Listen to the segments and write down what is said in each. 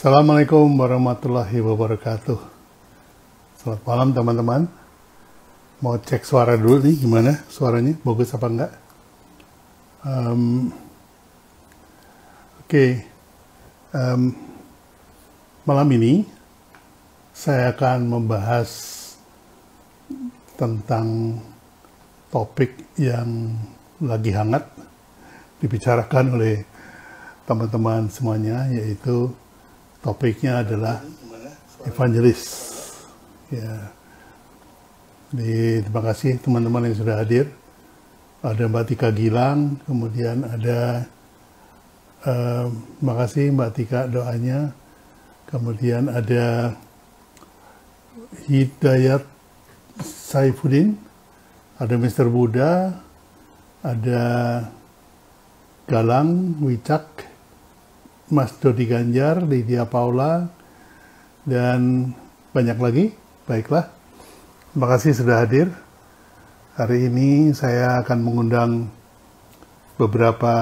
Assalamualaikum warahmatullahi wabarakatuh. Selamat malam teman-teman. Mau cek suara dulu nih gimana suaranya bagus apa enggak? Um, Oke, okay. um, malam ini saya akan membahas tentang topik yang lagi hangat dibicarakan oleh teman-teman semuanya yaitu topiknya adalah evangelis. Ya. Di, terima kasih teman-teman yang sudah hadir. Ada Mbak Tika Gilang, kemudian ada uh, terima kasih Mbak Tika doanya. Kemudian ada Hidayat Saifuddin, ada Mr. Buddha, ada Galang Wicak, Mas Dodi Ganjar, Lydia Paula, dan banyak lagi. Baiklah, terima kasih sudah hadir. Hari ini saya akan mengundang beberapa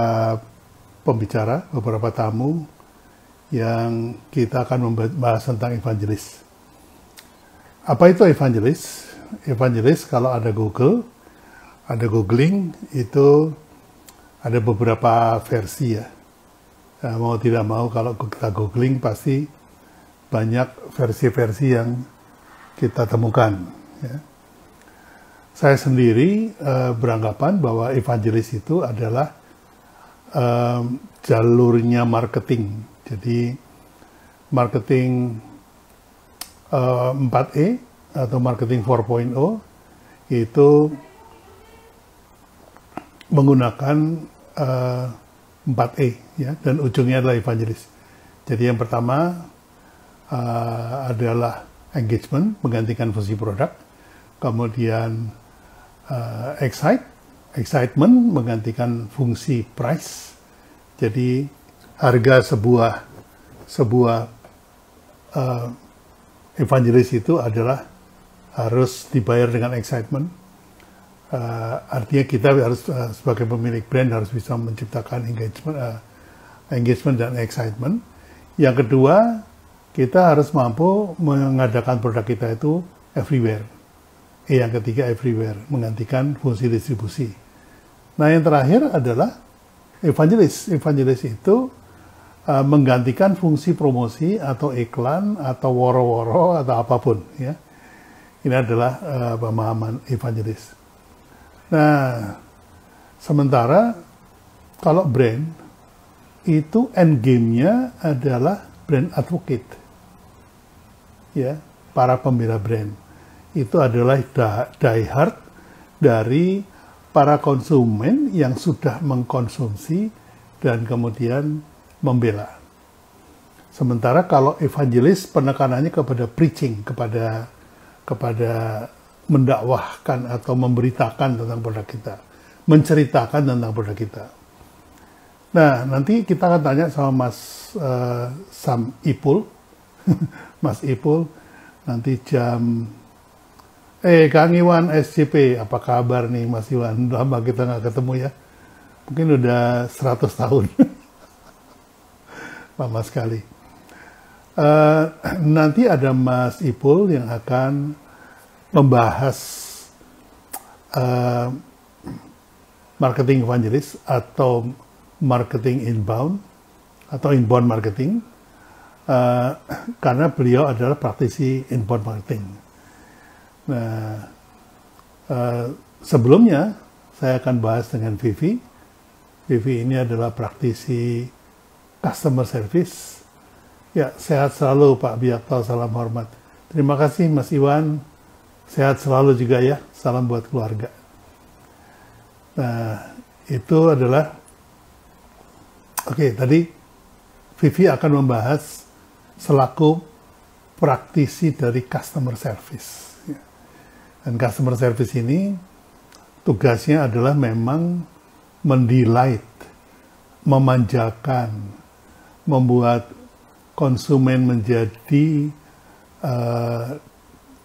pembicara, beberapa tamu yang kita akan membahas tentang evangelis. Apa itu evangelis? Evangelis kalau ada Google, ada googling, itu ada beberapa versi ya Eh, mau tidak mau kalau kita googling pasti banyak versi-versi yang kita temukan. Ya. Saya sendiri eh, beranggapan bahwa evangelis itu adalah eh, jalurnya marketing. Jadi marketing eh, 4E atau marketing 4.0 itu menggunakan uh, 4E ya dan ujungnya adalah evangelis. Jadi yang pertama uh, adalah engagement menggantikan fungsi produk, kemudian uh, excite excitement menggantikan fungsi price. Jadi harga sebuah sebuah uh, evangelis itu adalah harus dibayar dengan excitement uh, artinya kita harus uh, sebagai pemilik brand harus bisa menciptakan engagement uh, engagement dan excitement yang kedua kita harus mampu mengadakan produk kita itu everywhere e yang ketiga everywhere menggantikan fungsi distribusi nah yang terakhir adalah evangelis evangelis itu uh, menggantikan fungsi promosi atau iklan atau woro-woro atau apapun ya ini adalah uh, pemahaman evangelis Nah, sementara kalau brand itu end game-nya adalah brand advocate. Ya, para pembela brand. Itu adalah diehard dari para konsumen yang sudah mengkonsumsi dan kemudian membela. Sementara kalau evangelis penekanannya kepada preaching, kepada kepada mendakwahkan atau memberitakan tentang produk kita, menceritakan tentang produk kita. Nah, nanti kita akan tanya sama Mas uh, Sam Ipul, Mas Ipul, nanti jam eh Kang Iwan SCP, apa kabar nih Mas Iwan? Lama kita nggak ketemu ya, mungkin udah 100 tahun, lama sekali. Uh, nanti ada Mas Ipul yang akan membahas uh, marketing evangelis atau marketing inbound atau inbound marketing uh, karena beliau adalah praktisi inbound marketing. Nah, uh, sebelumnya saya akan bahas dengan Vivi. Vivi ini adalah praktisi customer service. Ya, sehat selalu Pak Biakto, salam hormat. Terima kasih Mas Iwan. Sehat selalu juga ya. Salam buat keluarga. Nah, itu adalah Oke, okay, tadi Vivi akan membahas selaku praktisi dari customer service. Dan customer service ini tugasnya adalah memang mendelight, memanjakan, membuat konsumen menjadi uh,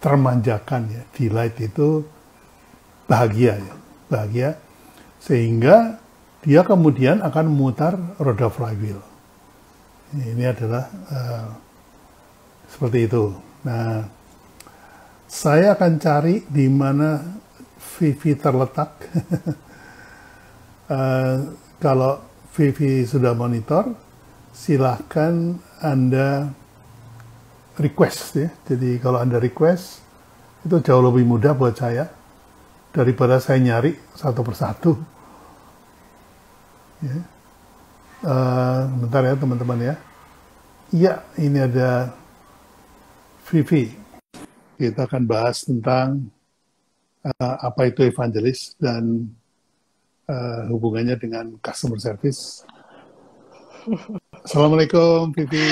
termanjakan ya. Delight itu bahagia ya, bahagia. Sehingga dia kemudian akan memutar roda flywheel. Ini adalah uh, seperti itu. Nah, saya akan cari di mana Vivi terletak. uh, kalau Vivi sudah monitor, silahkan Anda request ya. Jadi kalau Anda request, itu jauh lebih mudah buat saya daripada saya nyari satu persatu. Ya. Uh, bentar ya teman-teman ya. Iya, ini ada Vivi. Kita akan bahas tentang uh, apa itu evangelis dan uh, hubungannya dengan customer service. Assalamualaikum, Vivi.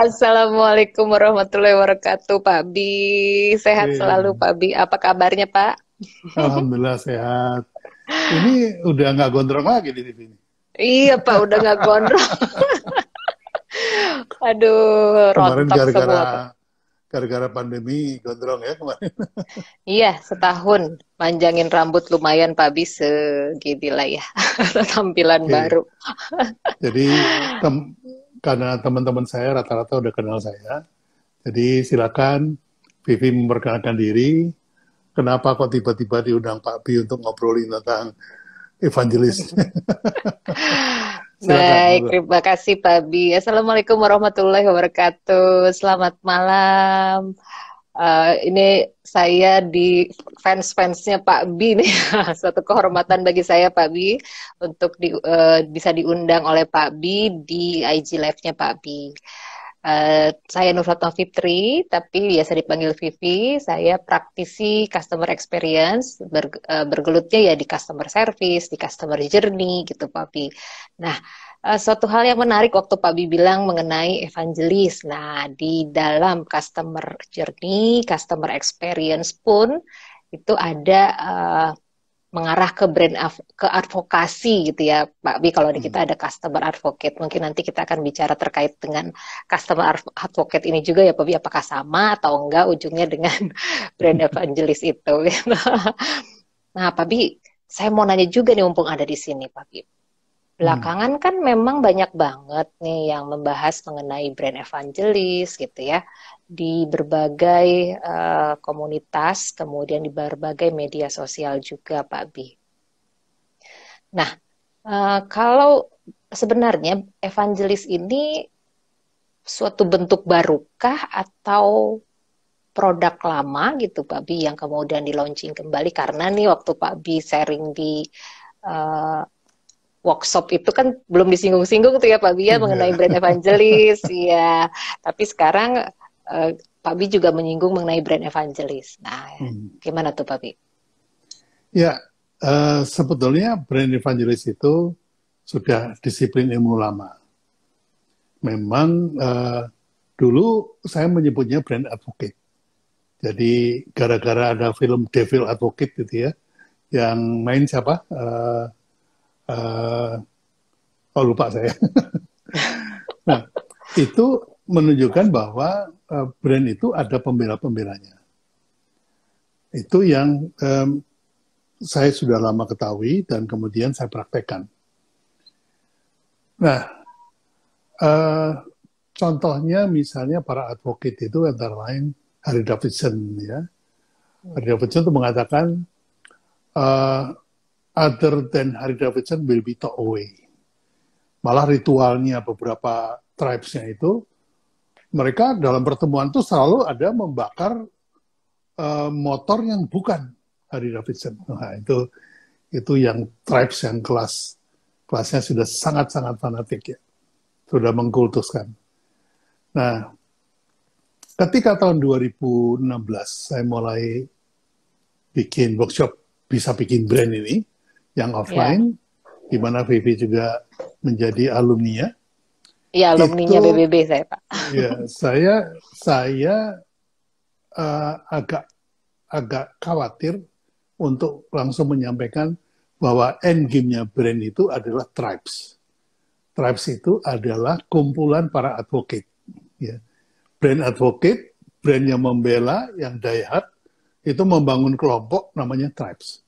Assalamualaikum warahmatullahi wabarakatuh, Pak Bi. Sehat yeah. selalu, Pak Bi. Apa kabarnya, Pak? Alhamdulillah sehat. Ini udah nggak gondrong lagi di TV ini. Iya, Pak. Udah nggak gondrong. Aduh, Kemarin gara-gara gara-gara pandemi gondrong ya kemarin. iya, setahun manjangin rambut lumayan Pak Bi segitulah lah ya. Tampilan okay. baru. Jadi tem karena teman-teman saya rata-rata udah kenal saya. Jadi silakan Vivi memperkenalkan diri. Kenapa kok tiba-tiba diundang Pak Bi untuk ngobrolin tentang evangelis? Baik, terima kasih Pak Bi. Assalamualaikum warahmatullahi wabarakatuh. Selamat malam uh, ini saya di fans-fansnya Pak B nih, suatu kehormatan bagi saya Pak B untuk di, uh, bisa diundang oleh Pak B di IG Live-nya Pak B. Uh, eh, saya Nurfatma Fitri, tapi biasa dipanggil Vivi. Saya praktisi customer experience, ber, uh, bergelutnya ya di customer service, di customer journey gitu, Papi. Nah, uh, suatu hal yang menarik waktu Pak Bi bilang mengenai evangelis. Nah, di dalam customer journey, customer experience pun itu ada uh, mengarah ke brand ke advokasi gitu ya Pak Bi kalau di hmm. kita ada customer advocate mungkin nanti kita akan bicara terkait dengan customer advocate ini juga ya Pak Bi apakah sama atau enggak ujungnya dengan brand evangelis itu gitu. nah Pak Bi saya mau nanya juga nih mumpung ada di sini Pak Bi Hmm. Belakangan hmm. kan memang banyak banget nih yang membahas mengenai brand evangelis gitu ya di berbagai uh, komunitas, kemudian di berbagai media sosial juga, Pak Bi. Nah, uh, kalau sebenarnya evangelis ini suatu bentuk barukah atau produk lama gitu, Pak Bi, yang kemudian launching kembali karena nih waktu Pak Bi sharing di uh, workshop itu kan belum disinggung-singgung tuh ya Pak Bia iya. mengenai brand evangelis ya tapi sekarang uh, Pak Bi juga menyinggung mengenai brand evangelis nah hmm. gimana tuh Pak Bi? Ya uh, sebetulnya brand evangelis itu sudah disiplin ilmu lama memang uh, dulu saya menyebutnya brand advocate jadi gara-gara ada film Devil Advocate gitu ya yang main siapa uh, uh, oh lupa saya. nah itu menunjukkan bahwa uh, brand itu ada pembela-pembelanya. Itu yang um, saya sudah lama ketahui dan kemudian saya praktekkan. Nah, uh, contohnya misalnya para advokat itu antara lain Harry Davidson ya. Harry Davidson itu mengatakan uh, other than Harry Davidson will be taught away. Malah ritualnya beberapa tribesnya itu, mereka dalam pertemuan itu selalu ada membakar uh, motor yang bukan Harry Davidson. Nah, itu itu yang tribes yang kelas kelasnya sudah sangat-sangat fanatik ya, sudah mengkultuskan. Nah, ketika tahun 2016 saya mulai bikin workshop bisa bikin brand ini, yang ya. offline, yeah. di mana Vivi juga menjadi alumni ya. Iya, alumninya nya BBB saya Pak. Iya, saya saya uh, agak agak khawatir untuk langsung menyampaikan bahwa end game-nya brand itu adalah tribes. Tribes itu adalah kumpulan para advocate. Ya. Brand advocate, brand yang membela, yang dayat itu membangun kelompok namanya tribes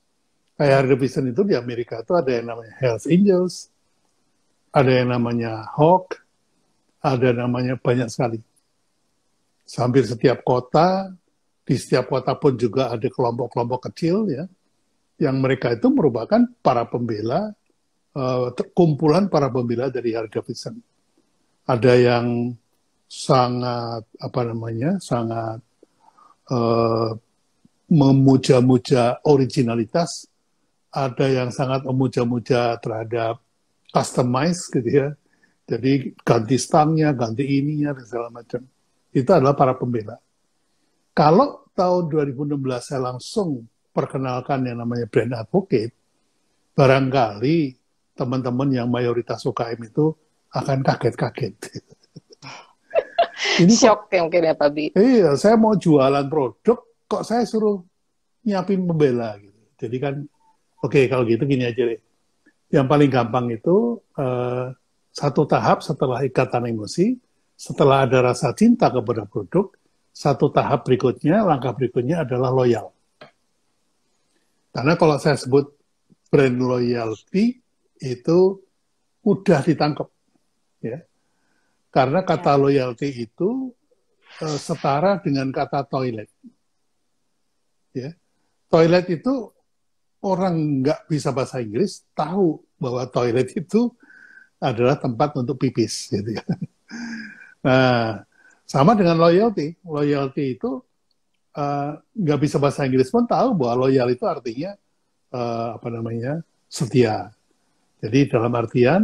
kayak harga Vision itu di Amerika itu ada yang namanya Health Angels, ada yang namanya Hawk, ada namanya banyak sekali. Hampir setiap kota, di setiap kota pun juga ada kelompok-kelompok kecil ya, yang mereka itu merupakan para pembela, eh, kumpulan para pembela dari harga Vision. Ada yang sangat apa namanya, sangat uh, memuja-muja originalitas ada yang sangat memuja-muja terhadap customize gitu ya. Jadi ganti stangnya, ganti ininya, dan segala macam. Itu adalah para pembela. Kalau tahun 2016 saya langsung perkenalkan yang namanya brand advocate, barangkali teman-teman yang mayoritas UKM itu akan kaget-kaget. Ini shock yang mungkin ya Pak Iya, saya mau jualan produk, kok saya suruh nyiapin pembela gitu. Jadi kan Oke, okay, kalau gitu gini aja deh. Yang paling gampang itu uh, satu tahap setelah ikatan emosi, setelah ada rasa cinta kepada produk, satu tahap berikutnya, langkah berikutnya adalah loyal. Karena kalau saya sebut brand loyalty itu mudah ditangkap, ya. Karena kata ya. loyalty itu uh, setara dengan kata toilet, ya. Toilet itu orang nggak bisa bahasa Inggris tahu bahwa toilet itu adalah tempat untuk pipis gitu kan. Nah, sama dengan loyalty. Loyalty itu eh, nggak uh, bisa bahasa Inggris pun tahu bahwa loyal itu artinya uh, apa namanya setia. Jadi dalam artian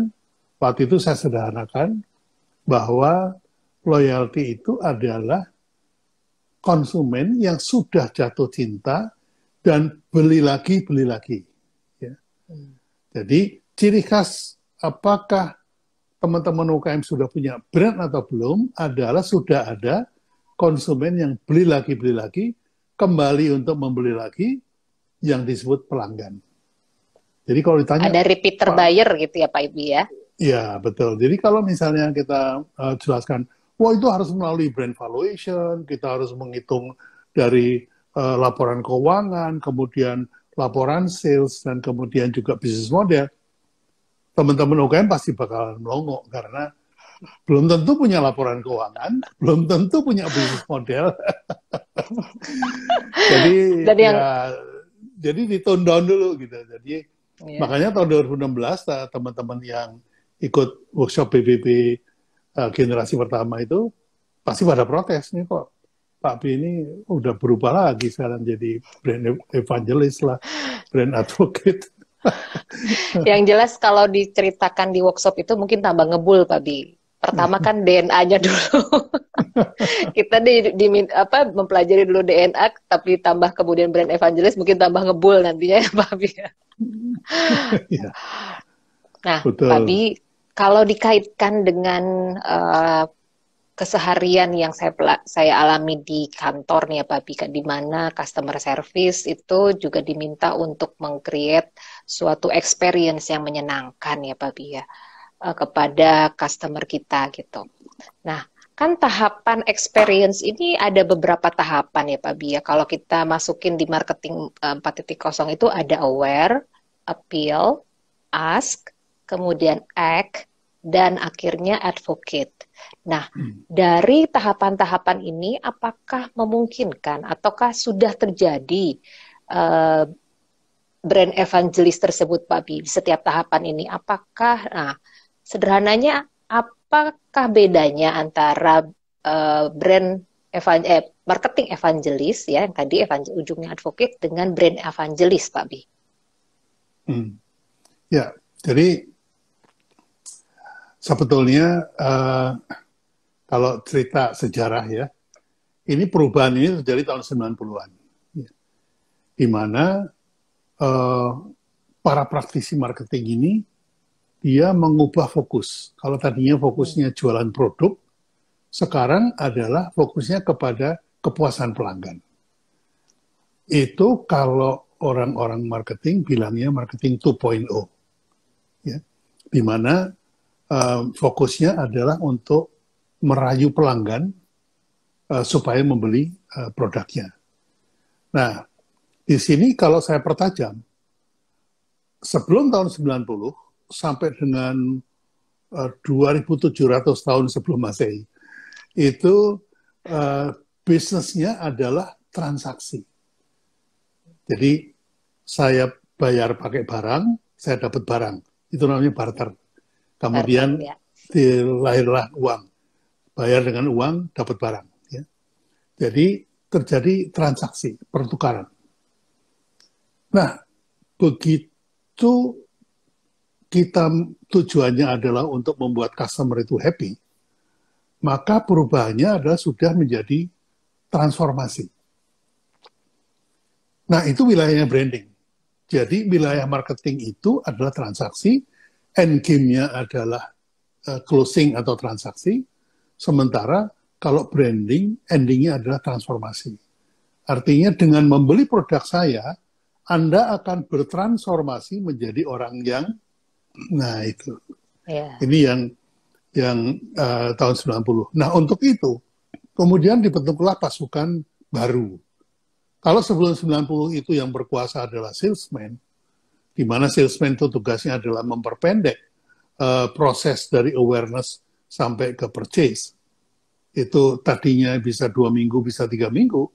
waktu itu saya sederhanakan bahwa loyalty itu adalah konsumen yang sudah jatuh cinta dan beli lagi, beli lagi. Ya. Jadi ciri khas apakah teman-teman UKM sudah punya brand atau belum adalah sudah ada konsumen yang beli lagi, beli lagi, kembali untuk membeli lagi yang disebut pelanggan. Jadi kalau ditanya ada repeater buyer gitu ya Pak Ibu ya? Iya betul. Jadi kalau misalnya kita uh, jelaskan, wah itu harus melalui brand valuation, kita harus menghitung dari uh, laporan keuangan, kemudian laporan sales, dan kemudian juga bisnis model, teman-teman UKM pasti bakalan melongo karena belum tentu punya laporan keuangan, belum tentu punya bisnis model. jadi Dan yang... ya, jadi ditone down dulu gitu. Jadi yeah. makanya tahun 2016 eh, teman-teman yang ikut workshop PBB uh, eh, generasi pertama itu pasti pada protes nih kok Pak B ini udah berubah lagi sekarang jadi brand evangelis lah, brand advocate. Yang jelas kalau diceritakan di workshop itu mungkin tambah ngebul Pak B. Pertama hmm. kan DNA-nya dulu. Kita di, di apa mempelajari dulu DNA tapi tambah kemudian brand evangelis mungkin tambah ngebul nantinya ya Pak B. ya. Nah, Betul. Pak B, kalau dikaitkan dengan uh, keseharian yang saya saya alami di kantor nih ya Pak Bika, di mana customer service itu juga diminta untuk mengcreate suatu experience yang menyenangkan ya Pak Bika ya, kepada customer kita gitu. Nah, kan tahapan experience ini ada beberapa tahapan ya Pak Bia. Kalau kita masukin di marketing 4.0 eh, itu ada aware, appeal, ask, kemudian act, dan akhirnya advocate. Nah, hmm. dari tahapan-tahapan ini apakah memungkinkan ataukah sudah terjadi uh, brand evangelis tersebut Pak Bi setiap tahapan ini apakah nah sederhananya apakah bedanya antara uh, brand evan eh, marketing evangelis ya yang tadi evangel ujungnya advocate dengan brand evangelis Pak Bi. Hmm. Ya, jadi sebetulnya uh, kalau cerita sejarah ya, ini perubahan ini terjadi tahun 90-an. Ya. Di mana uh, para praktisi marketing ini dia mengubah fokus. Kalau tadinya fokusnya jualan produk, sekarang adalah fokusnya kepada kepuasan pelanggan. Itu kalau orang-orang marketing bilangnya marketing 2.0. Ya. Di mana uh, fokusnya adalah untuk merayu pelanggan uh, supaya membeli uh, produknya. Nah, di sini kalau saya pertajam, sebelum tahun 90 sampai dengan uh, 2700 tahun sebelum Masehi, itu uh, bisnisnya adalah transaksi. Jadi saya bayar pakai barang, saya dapat barang. Itu namanya barter. Kemudian ya. dilahirlah uang, bayar dengan uang dapat barang. Ya. Jadi terjadi transaksi pertukaran. Nah, begitu kita tujuannya adalah untuk membuat customer itu happy, maka perubahannya adalah sudah menjadi transformasi. Nah, itu wilayahnya branding. Jadi wilayah marketing itu adalah transaksi, end game-nya adalah uh, closing atau transaksi, sementara kalau branding endingnya adalah transformasi. Artinya dengan membeli produk saya, Anda akan bertransformasi menjadi orang yang nah itu. Yeah. Ini yang yang uh, tahun 90. Nah, untuk itu kemudian dibentuklah pasukan baru. Kalau sebelum 90 itu yang berkuasa adalah salesman, di mana salesman itu tugasnya adalah memperpendek uh, proses dari awareness sampai ke purchase. Itu tadinya bisa dua minggu, bisa tiga minggu,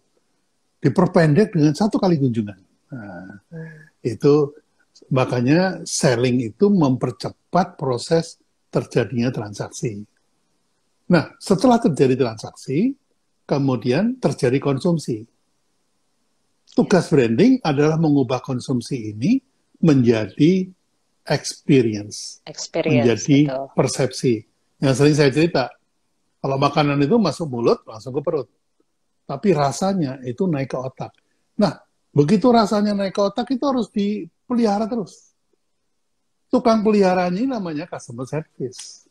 diperpendek dengan satu kali kunjungan. Nah, hmm. itu makanya selling itu mempercepat proses terjadinya transaksi. Nah, setelah terjadi transaksi, kemudian terjadi konsumsi. Tugas branding adalah mengubah konsumsi ini menjadi experience, experience menjadi betul. persepsi. Yang sering saya cerita, kalau makanan itu masuk mulut langsung ke perut, tapi rasanya itu naik ke otak. Nah, begitu rasanya naik ke otak itu harus dipelihara terus. Tukang peliharaan ini namanya customer service.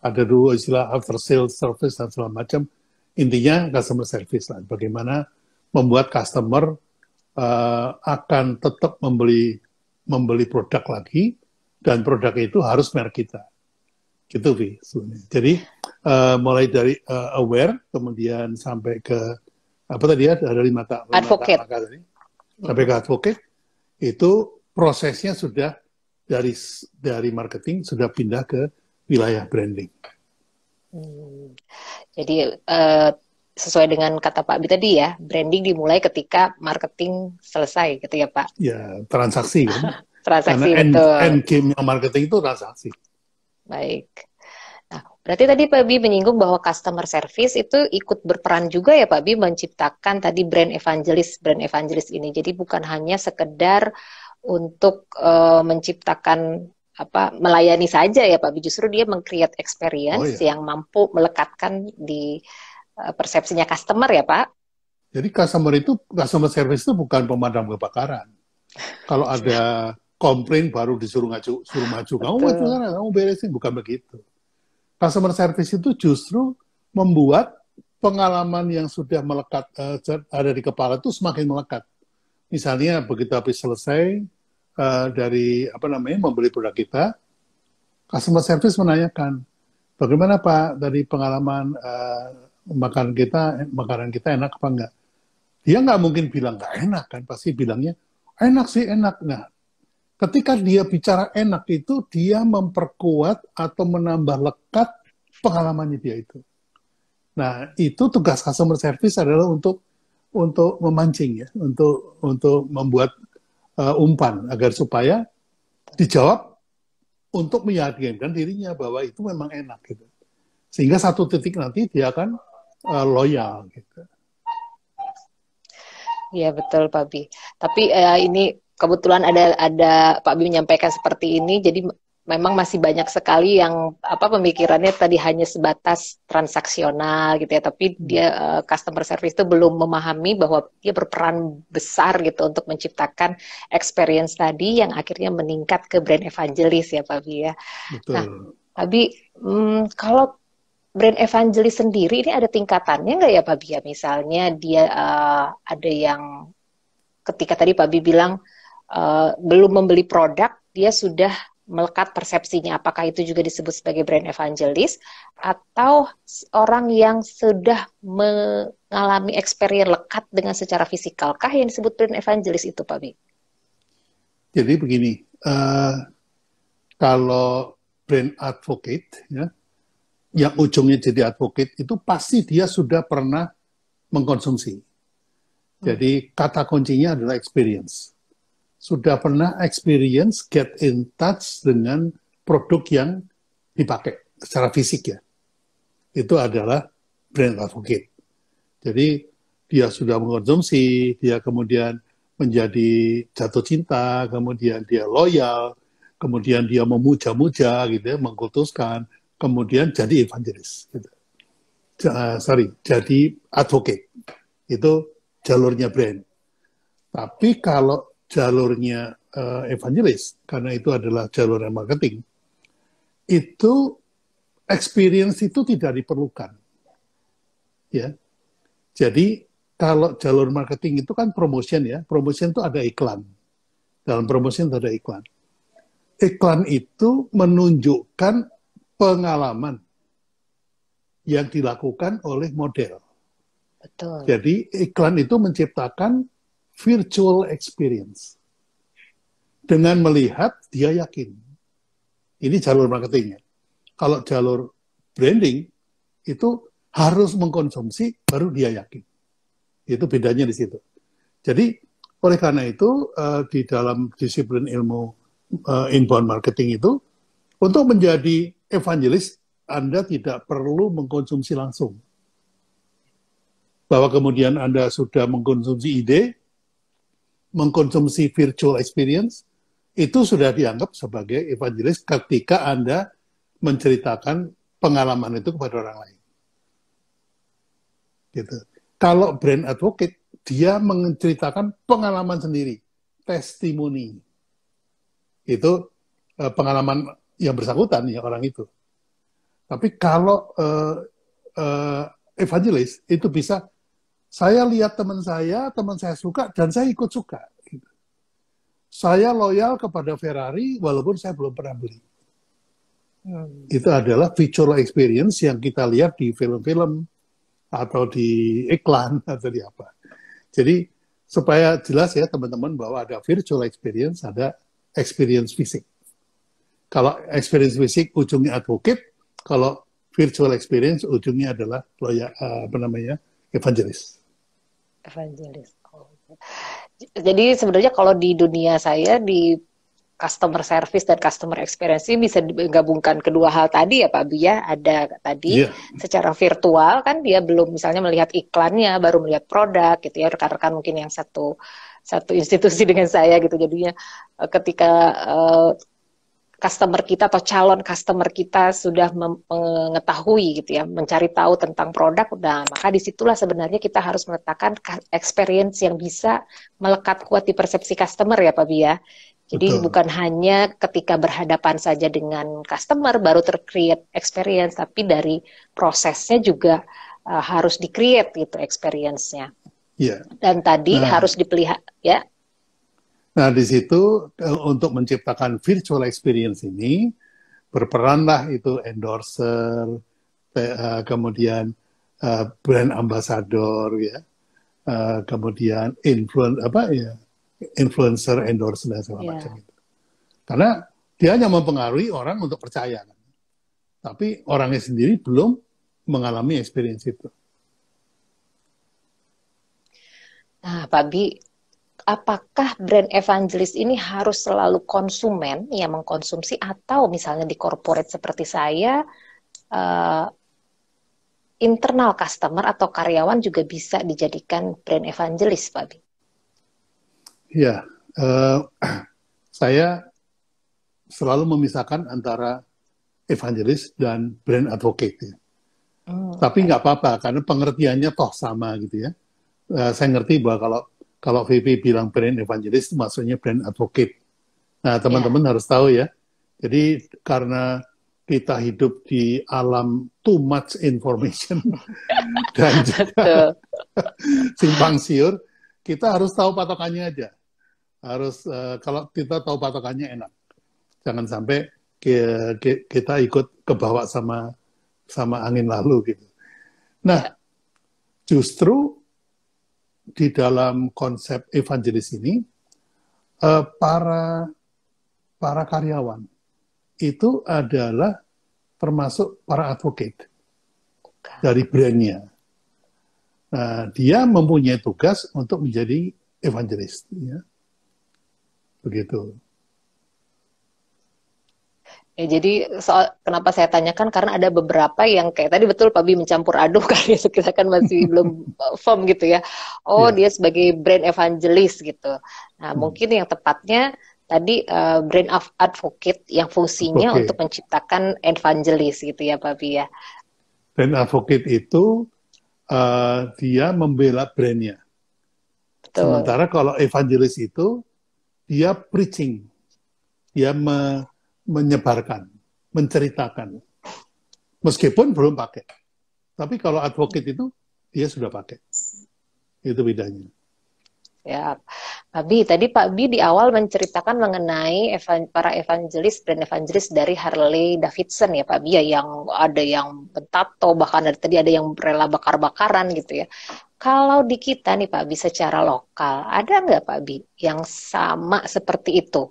Ada dua istilah after sales service dan segala macam. Intinya customer service lah. Bagaimana membuat customer uh, akan tetap membeli membeli produk lagi dan produk itu harus merek kita. Gitu Vi sebenarnya. Jadi uh, mulai dari uh, aware kemudian sampai ke apa tadi ya ada lima tahap, advocate lima tadi, sampai ke advocate itu prosesnya sudah dari dari marketing sudah pindah ke wilayah branding. Hmm. Jadi uh, sesuai dengan kata Pak Abi tadi ya, branding dimulai ketika marketing selesai gitu ya Pak. Ya, transaksi kan. transaksi itu. End, end game marketing itu transaksi. Baik. Nah, berarti tadi Pak Bi menyinggung bahwa customer service itu ikut berperan juga ya Pak Bi menciptakan tadi brand evangelis, brand evangelis ini. Jadi bukan hanya sekedar untuk uh, menciptakan apa melayani saja ya Pak Bi, justru dia mengcreate experience oh, iya. yang mampu melekatkan di Eh, persepsinya customer ya Pak. Jadi customer itu customer service itu bukan pemadam kebakaran. Kalau ada komplain baru disuruh maju, suruh maju. Kamu maju sana, kamu beresin. Bukan begitu. Customer service itu justru membuat pengalaman yang sudah melekat uh, ada di kepala itu semakin melekat. Misalnya begitu habis selesai uh, dari apa namanya membeli produk kita, customer service menanyakan bagaimana Pak dari pengalaman uh, makanan kita makanan kita enak apa enggak dia nggak mungkin bilang nggak enak kan pasti bilangnya enak sih enak nah ketika dia bicara enak itu dia memperkuat atau menambah lekat pengalamannya dia itu nah itu tugas customer service adalah untuk untuk memancing ya untuk untuk membuat uh, umpan agar supaya dijawab untuk meyakinkan dirinya bahwa itu memang enak gitu sehingga satu titik nanti dia akan uh, loyal gitu. Iya betul Pak Bi. Tapi uh, ini kebetulan ada ada Pak Bi menyampaikan seperti ini jadi memang masih banyak sekali yang apa pemikirannya tadi hanya sebatas transaksional gitu ya tapi hmm. dia uh, customer service itu belum memahami bahwa dia berperan besar gitu untuk menciptakan experience tadi yang akhirnya meningkat ke brand evangelis ya Pak Bi ya. Betul. Nah, tapi hmm, kalau brand evangelis sendiri ini ada tingkatannya nggak ya Pak Bia? Misalnya dia uh, ada yang ketika tadi Pak Bi bilang uh, belum membeli produk, dia sudah melekat persepsinya. Apakah itu juga disebut sebagai brand evangelis atau orang yang sudah mengalami experience lekat dengan secara fisikalkah yang disebut brand evangelis itu Pak Bi? Jadi begini, uh, kalau brand advocate ya yang hmm. ujungnya jadi advokat itu pasti dia sudah pernah mengkonsumsi. Hmm. Jadi kata kuncinya adalah experience. Sudah pernah experience get in touch dengan produk yang dipakai secara fisik ya. Itu adalah brand advocate. Jadi dia sudah mengkonsumsi, dia kemudian menjadi jatuh cinta, kemudian dia loyal, kemudian dia memuja-muja gitu ya, mengkultuskan, kemudian jadi evangelis. Gitu. Ja, sorry, jadi advocate. Itu jalurnya brand. Tapi kalau jalurnya uh, evangelis, karena itu adalah jalur marketing, itu experience itu tidak diperlukan. Ya. Jadi kalau jalur marketing itu kan promotion ya. Promotion itu ada iklan. Dalam promotion itu ada iklan. Iklan itu menunjukkan pengalaman yang dilakukan oleh model. Betul. Jadi iklan itu menciptakan virtual experience. Dengan melihat dia yakin. Ini jalur marketingnya. Kalau jalur branding itu harus mengkonsumsi baru dia yakin. Itu bedanya di situ. Jadi oleh karena itu uh, di dalam disiplin ilmu uh, inbound marketing itu untuk menjadi evangelis Anda tidak perlu mengkonsumsi langsung. Bahwa kemudian Anda sudah mengkonsumsi ide, mengkonsumsi virtual experience, itu sudah dianggap sebagai evangelis ketika Anda menceritakan pengalaman itu kepada orang lain. Gitu. Kalau brand advocate, dia menceritakan pengalaman sendiri, testimoni. Itu eh, pengalaman yang bersangkutan ya orang itu. Tapi kalau uh, uh, evangelis itu bisa saya lihat teman saya, teman saya suka dan saya ikut suka. Gitu. Saya loyal kepada Ferrari walaupun saya belum pernah beli. Hmm. Itu adalah visual experience yang kita lihat di film-film atau di iklan atau di apa. Jadi supaya jelas ya teman-teman bahwa ada virtual experience, ada experience fisik. Kalau experience fisik ujungnya advocate, kalau virtual experience ujungnya adalah loya eh, apa namanya evangelis. Evangelis. Oh. Jadi sebenarnya kalau di dunia saya di customer service dan customer experience ini bisa digabungkan kedua hal tadi ya Pak Bia ada tadi yeah. secara virtual kan dia belum misalnya melihat iklannya baru melihat produk gitu ya rekan-rekan mungkin yang satu satu institusi dengan saya gitu jadinya eh, ketika uh, customer kita atau calon customer kita sudah mengetahui gitu ya, mencari tahu tentang produk, nah maka disitulah sebenarnya kita harus meletakkan experience yang bisa melekat kuat di persepsi customer ya Pak Bia. Ya. Jadi Betul. bukan hanya ketika berhadapan saja dengan customer baru tercreate experience, tapi dari prosesnya juga uh, harus dicreate gitu experience-nya. Yeah. Dan tadi nah. harus dipelihara ya Nah, di situ eh, untuk menciptakan virtual experience ini berperanlah itu endorser, eh, kemudian eh, brand ambassador ya. kemudian apa ya? influencer endorser dan segala yeah. macam itu. Karena dia hanya mempengaruhi orang untuk percaya. Kan. Tapi orangnya sendiri belum mengalami experience itu. Nah, Pak Bi, apakah brand evangelis ini harus selalu konsumen yang mengkonsumsi atau misalnya di corporate seperti saya uh, internal customer atau karyawan juga bisa dijadikan brand evangelis, Pak Bi? Ya, uh, saya selalu memisahkan antara evangelis dan brand advocate. Ya. Oh, Tapi nggak okay. apa-apa karena pengertiannya toh sama gitu ya. Uh, saya ngerti bahwa kalau kalau VP bilang brand evangelist, maksudnya brand advocate. Nah, teman-teman yeah. harus tahu ya. Jadi karena kita hidup di alam too much information dan juga simpang siur, kita harus tahu patokannya aja. Harus uh, kalau kita tahu patokannya enak. Jangan sampai ke, ke, kita ikut kebawa sama sama angin lalu gitu. Nah, iya. justru di dalam konsep evangelis ini uh, para para karyawan itu adalah termasuk para advokat dari brandnya. Nah, dia mempunyai tugas untuk menjadi evangelis. Ya. Begitu. Ya, jadi soal kenapa saya tanyakan karena ada beberapa yang kayak tadi betul Pak Bi mencampur aduk kan ya, kita kan masih belum uh, firm gitu ya. Oh, yeah. dia sebagai brand evangelist gitu. Nah, hmm. mungkin yang tepatnya tadi uh, brand advocate yang fungsinya okay. untuk menciptakan evangelist gitu ya Pak Bi ya. Brand advocate itu uh, dia membela brandnya. Sementara kalau evangelist itu dia preaching. Dia me menyebarkan, menceritakan. Meskipun belum pakai. Tapi kalau advokat itu, dia sudah pakai. Itu bedanya. Ya, Pak Bi, tadi Pak Bi di awal menceritakan mengenai evan, para evangelis, brand evangelis dari Harley Davidson ya Pak Bi ya, yang ada yang bentato, bahkan dari tadi ada yang rela bakar-bakaran gitu ya. Kalau di kita nih Pak Bi secara lokal, ada nggak Pak Bi yang sama seperti itu?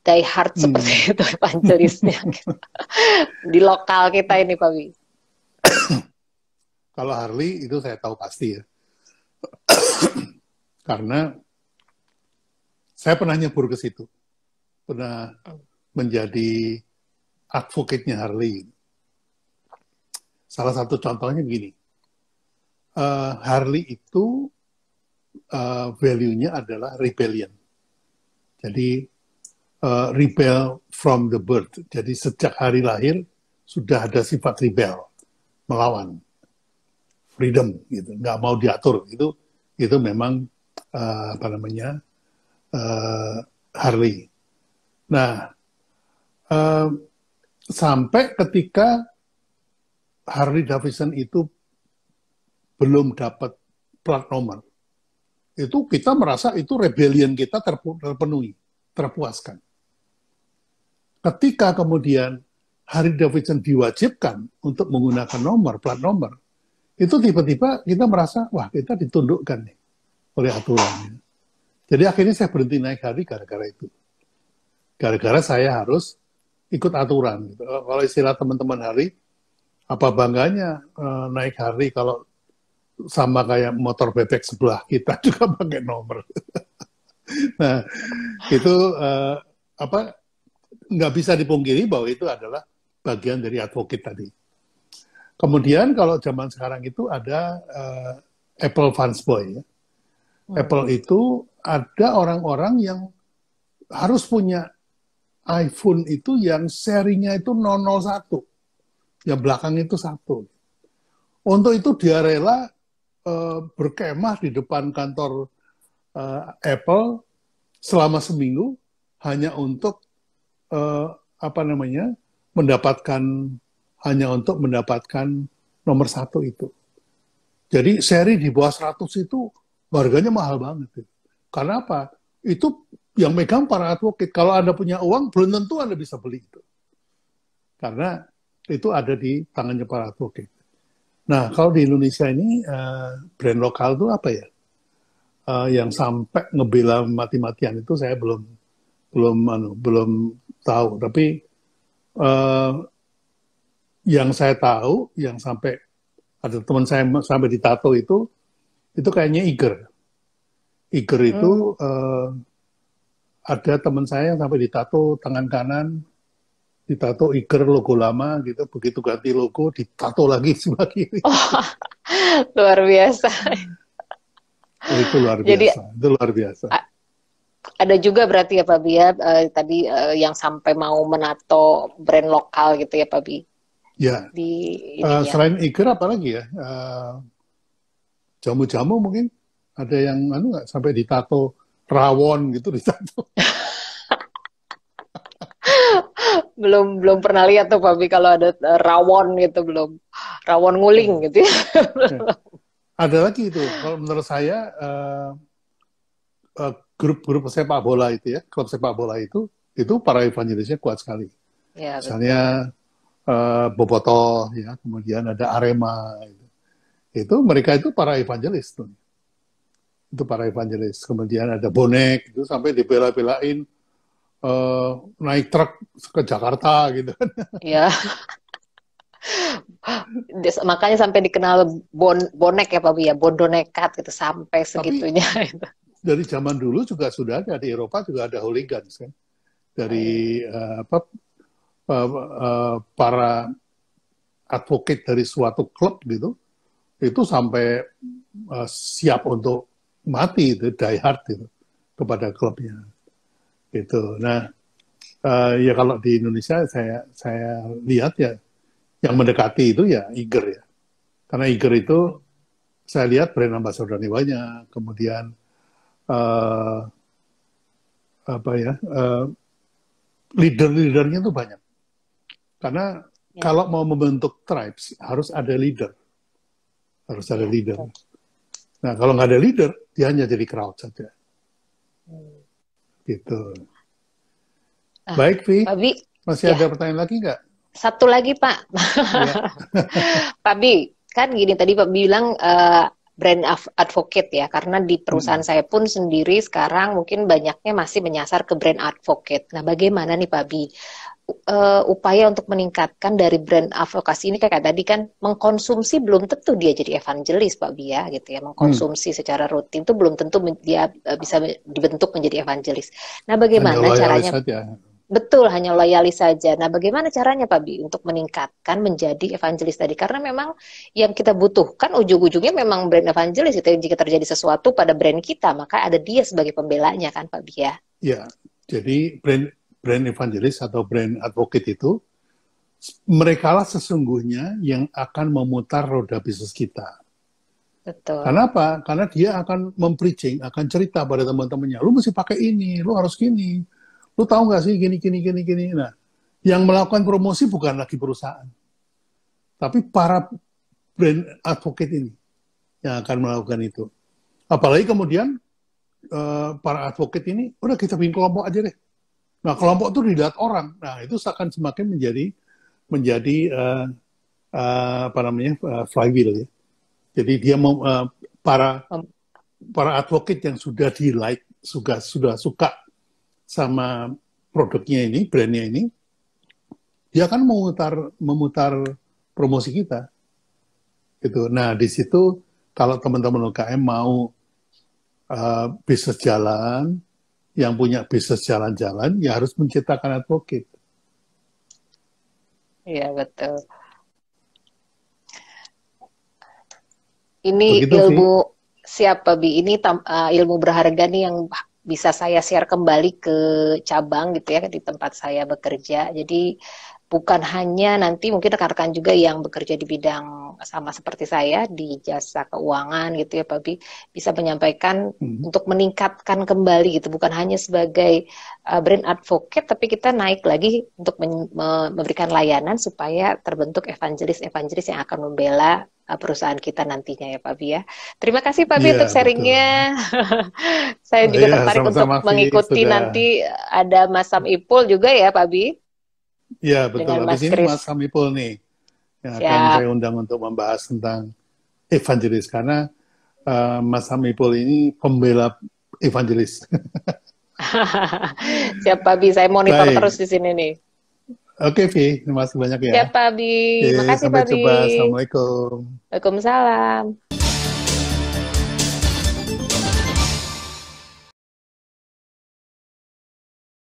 die hard hmm. seperti itu evangelisnya di lokal kita ini Pak Wi. Kalau Harley itu saya tahu pasti ya. Karena saya pernah nyebur ke situ. Pernah menjadi advocate-nya Harley. Salah satu contohnya begini. Uh, eh, Harley itu uh, value-nya adalah rebellion. Jadi uh, rebel from the birth. Jadi sejak hari lahir sudah ada sifat rebel, melawan, freedom gitu, nggak mau diatur. Itu itu memang uh, apa namanya uh, Harley. Nah uh, sampai ketika Harley Davidson itu belum dapat plat nomor, itu kita merasa itu rebellion kita terpenuhi, terpuaskan ketika kemudian Harley Davidson diwajibkan untuk menggunakan nomor plat nomor, itu tiba-tiba kita merasa wah kita ditundukkan nih oleh aturan. Jadi akhirnya saya berhenti naik hari gara-gara itu. Gara-gara saya harus ikut aturan. Gitu. Eh, kalau istilah teman-teman hari, apa bangganya eh, naik hari kalau sama kayak motor bebek sebelah kita juga pakai nomor. nah itu uh, apa nggak bisa dipungkiri bahwa itu adalah bagian dari advokat tadi. Kemudian kalau zaman sekarang itu ada uh, Apple fans boy. Ya. Hmm. Apple itu ada orang-orang yang harus punya iPhone itu yang serinya itu 001. Yang belakang itu satu. Untuk itu dia rela uh, berkemah di depan kantor uh, Apple selama seminggu hanya untuk uh, apa namanya mendapatkan hanya untuk mendapatkan nomor satu itu. Jadi seri di bawah 100 itu harganya mahal banget. Karena apa? Itu yang megang para advokat. Kalau Anda punya uang, belum tentu Anda bisa beli itu. Karena itu ada di tangannya para advokat. Nah, kalau di Indonesia ini eh, brand lokal itu apa ya? Eh, yang sampai ngebela mati-matian itu saya belum belum anu, belum tahu tapi uh, yang saya tahu yang sampai ada teman saya sampai ditato itu itu kayaknya Iger Iger itu hmm. uh, ada teman saya yang sampai ditato tangan kanan ditato Iger logo lama gitu begitu ganti logo ditato lagi sebelah kiri oh, luar biasa itu luar biasa Jadi, itu luar biasa ada juga berarti ya Pak Bi ya uh, tadi uh, yang sampai mau menato brand lokal gitu ya Pak Bi. Ya. Di uh, ya. selain Iger apa lagi ya? Uh, jamu-jamu mungkin ada yang anu nggak sampai ditato rawon gitu ditato. belum belum pernah lihat tuh Pak Bi kalau ada rawon gitu belum. Rawon nguling gitu. Ya. Iya. ada lagi itu kalau menurut saya uh, grup-grup sepak bola itu ya, klub sepak bola itu, itu para evangelisnya kuat sekali. Ya, Misalnya uh, Boboto, ya, kemudian ada Arema. Itu. itu mereka itu para evangelis tuh. Itu para evangelis. Kemudian ada Bonek, itu sampai dibela-belain uh, naik truk ke Jakarta gitu. Ya, makanya sampai dikenal bon, bonek ya Pak Bu ya, bondonekat gitu sampai segitunya Tapi, gitu dari zaman dulu juga sudah ada di Eropa juga ada hooligans kan dari uh, uh, uh, para advokat dari suatu klub gitu itu sampai uh, siap untuk mati itu die hard gitu kepada klubnya gitu nah uh, ya kalau di Indonesia saya saya lihat ya yang mendekati itu ya Iger ya karena Iger itu saya lihat brand ambassador banyak kemudian uh, apa ya uh, leader-leadernya itu banyak. Karena ya. kalau mau membentuk tribes harus ada leader, harus ada ya, leader. Nah kalau nggak ada leader, dia hanya jadi crowd saja. Hmm. Gitu. Ah, Baik, Vi. masih ya. ada pertanyaan lagi nggak? Satu lagi Pak. Ya. Pak Bi, kan gini tadi Pak bilang uh, brand advocate ya karena di perusahaan hmm. saya pun sendiri sekarang mungkin banyaknya masih menyasar ke brand advocate. Nah, bagaimana nih Pak Bi? Uh, upaya untuk meningkatkan dari brand advokasi ini kayak tadi kan mengkonsumsi belum tentu dia jadi evangelis Pak Bia ya, gitu ya mengkonsumsi hmm. secara rutin itu belum tentu dia eh, bisa dibentuk menjadi evangelis. Nah bagaimana caranya? Ya. Betul, hanya loyalis saja. Nah, bagaimana caranya Pak Bi untuk meningkatkan menjadi evangelis tadi? Karena memang yang kita butuhkan ujung-ujungnya memang brand evangelis. Itu jika terjadi sesuatu pada brand kita, maka ada dia sebagai pembelanya kan Pak Bi ya? Ya, jadi brand brand evangelis atau brand advocate itu merekalah sesungguhnya yang akan memutar roda bisnis kita. Betul. Karena Karena dia akan mempreaching, akan cerita pada teman-temannya, lu mesti pakai ini, lu harus gini lu tahu nggak sih gini gini gini gini nah yang melakukan promosi bukan lagi perusahaan tapi para brand advocate ini yang akan melakukan itu apalagi kemudian uh, para advocate ini udah kita bikin kelompok aja deh nah kelompok itu dilihat orang nah itu akan semakin menjadi menjadi uh, uh, apa namanya uh, flywheel ya jadi dia mau, uh, para para advocate yang sudah di like sudah sudah suka sama produknya ini, brandnya ini, dia akan memutar memutar promosi kita, gitu. Nah di situ kalau teman-teman UKM mau uh, bisnis jalan, yang punya bisnis jalan-jalan, ya harus menciptakan advocate. Iya betul. Ini Begitu ilmu sih. siapa bi ini tam, uh, ilmu berharga nih yang bisa saya share kembali ke cabang gitu ya di tempat saya bekerja. Jadi bukan hanya nanti mungkin rekan-rekan juga yang bekerja di bidang sama seperti saya di jasa keuangan gitu ya Pak bisa menyampaikan hmm. untuk meningkatkan kembali gitu bukan hanya sebagai uh, brand advocate tapi kita naik lagi untuk memberikan layanan supaya terbentuk evangelis-evangelis yang akan membela Eh, perusahaan kita nantinya ya Pak Bia. ya. Terima kasih Pak Bia ya, untuk sharingnya. Saya juga ya, tertarik sama -sama untuk mengikuti sudah. nanti ada Mas Sam Ipul juga ya Pak Bi. Iya betul. Dengan Mas Mas Sam Ipul nih yang ya. akan saya undang untuk membahas tentang evangelis karena uh, Mas Sam Ipul ini pembela evangelis. Siapa Bi? Saya monitor Baik. terus di sini nih. Oke, Vi. Terima kasih banyak ya. Ya, Pak Bi. Terima kasih, Pak Bi. Jumpa. Assalamualaikum. Waalaikumsalam.